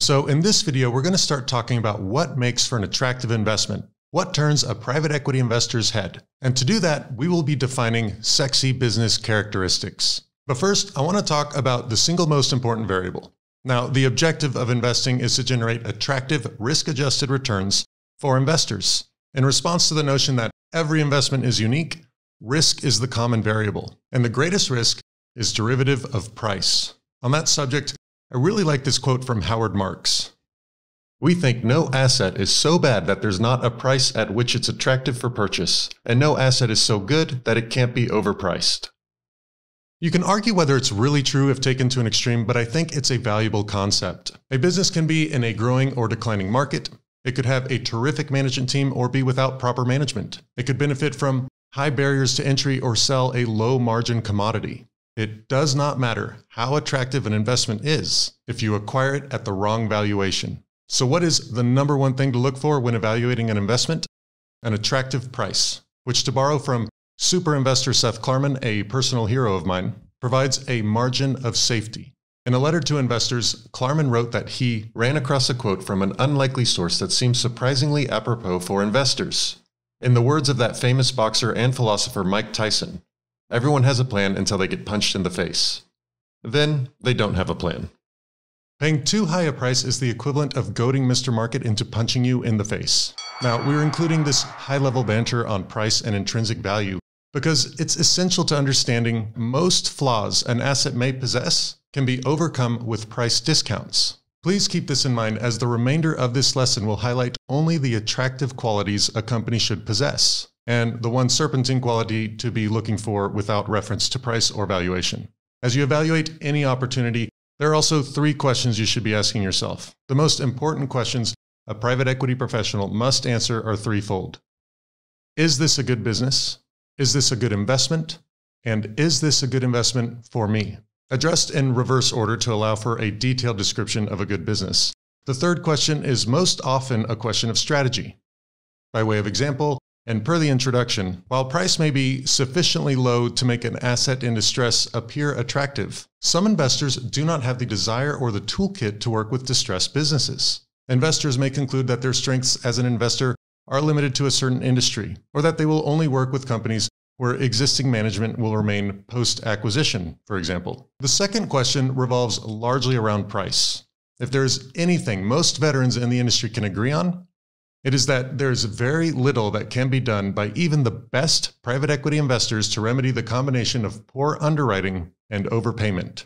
So in this video, we're going to start talking about what makes for an attractive investment, what turns a private equity investor's head. And to do that, we will be defining sexy business characteristics. But first, I want to talk about the single most important variable. Now, the objective of investing is to generate attractive risk-adjusted returns for investors. In response to the notion that every investment is unique, risk is the common variable, and the greatest risk is derivative of price. On that subject, I really like this quote from Howard Marks. We think no asset is so bad that there's not a price at which it's attractive for purchase, and no asset is so good that it can't be overpriced. You can argue whether it's really true if taken to an extreme, but I think it's a valuable concept. A business can be in a growing or declining market. It could have a terrific management team or be without proper management. It could benefit from high barriers to entry or sell a low margin commodity. It does not matter how attractive an investment is if you acquire it at the wrong valuation. So, what is the number one thing to look for when evaluating an investment? An attractive price, which, to borrow from super investor Seth Klarman, a personal hero of mine, provides a margin of safety. In a letter to investors, Klarman wrote that he ran across a quote from an unlikely source that seems surprisingly apropos for investors. In the words of that famous boxer and philosopher Mike Tyson, Everyone has a plan until they get punched in the face. Then they don't have a plan. Paying too high a price is the equivalent of goading Mr. Market into punching you in the face. Now, we're including this high level banter on price and intrinsic value because it's essential to understanding most flaws an asset may possess can be overcome with price discounts. Please keep this in mind as the remainder of this lesson will highlight only the attractive qualities a company should possess and the one serpentine quality to be looking for without reference to price or valuation. As you evaluate any opportunity, there are also three questions you should be asking yourself. The most important questions a private equity professional must answer are threefold Is this a good business? Is this a good investment? And is this a good investment for me? Addressed in reverse order to allow for a detailed description of a good business. The third question is most often a question of strategy. By way of example, and per the introduction, while price may be sufficiently low to make an asset in distress appear attractive, some investors do not have the desire or the toolkit to work with distressed businesses. Investors may conclude that their strengths as an investor are limited to a certain industry, or that they will only work with companies where existing management will remain post acquisition, for example. The second question revolves largely around price. If there is anything most veterans in the industry can agree on, it is that there is very little that can be done by even the best private equity investors to remedy the combination of poor underwriting and overpayment.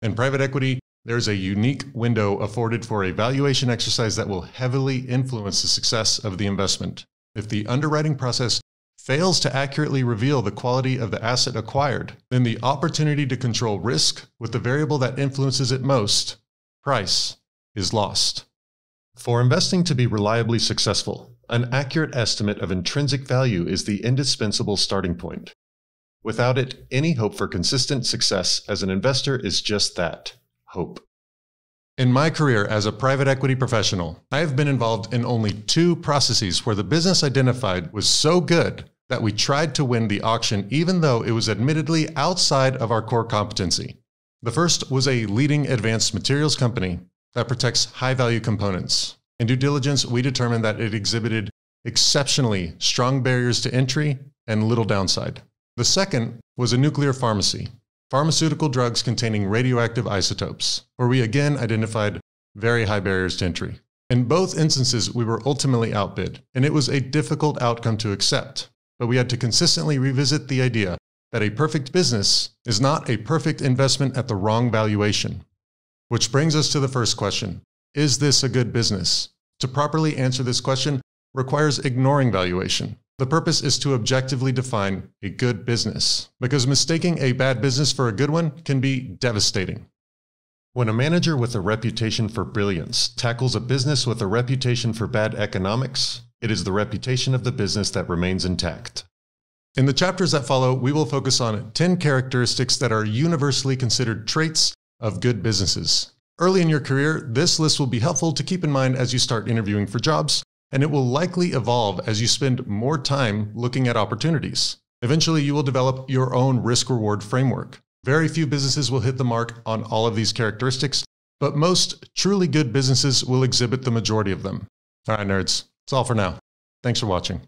In private equity, there's a unique window afforded for a valuation exercise that will heavily influence the success of the investment. If the underwriting process fails to accurately reveal the quality of the asset acquired, then the opportunity to control risk with the variable that influences it most, price, is lost. For investing to be reliably successful, an accurate estimate of intrinsic value is the indispensable starting point. Without it, any hope for consistent success as an investor is just that hope. In my career as a private equity professional, I have been involved in only two processes where the business identified was so good that we tried to win the auction even though it was admittedly outside of our core competency. The first was a leading advanced materials company that protects high value components. In due diligence, we determined that it exhibited exceptionally strong barriers to entry and little downside. The second was a nuclear pharmacy, pharmaceutical drugs containing radioactive isotopes, where we again identified very high barriers to entry. In both instances, we were ultimately outbid, and it was a difficult outcome to accept. But we had to consistently revisit the idea that a perfect business is not a perfect investment at the wrong valuation. Which brings us to the first question Is this a good business? To properly answer this question requires ignoring valuation. The purpose is to objectively define a good business, because mistaking a bad business for a good one can be devastating. When a manager with a reputation for brilliance tackles a business with a reputation for bad economics, it is the reputation of the business that remains intact. In the chapters that follow, we will focus on 10 characteristics that are universally considered traits of good businesses. Early in your career, this list will be helpful to keep in mind as you start interviewing for jobs, and it will likely evolve as you spend more time looking at opportunities. Eventually, you will develop your own risk reward framework. Very few businesses will hit the mark on all of these characteristics, but most truly good businesses will exhibit the majority of them. All right, nerds, that's all for now. Thanks for watching.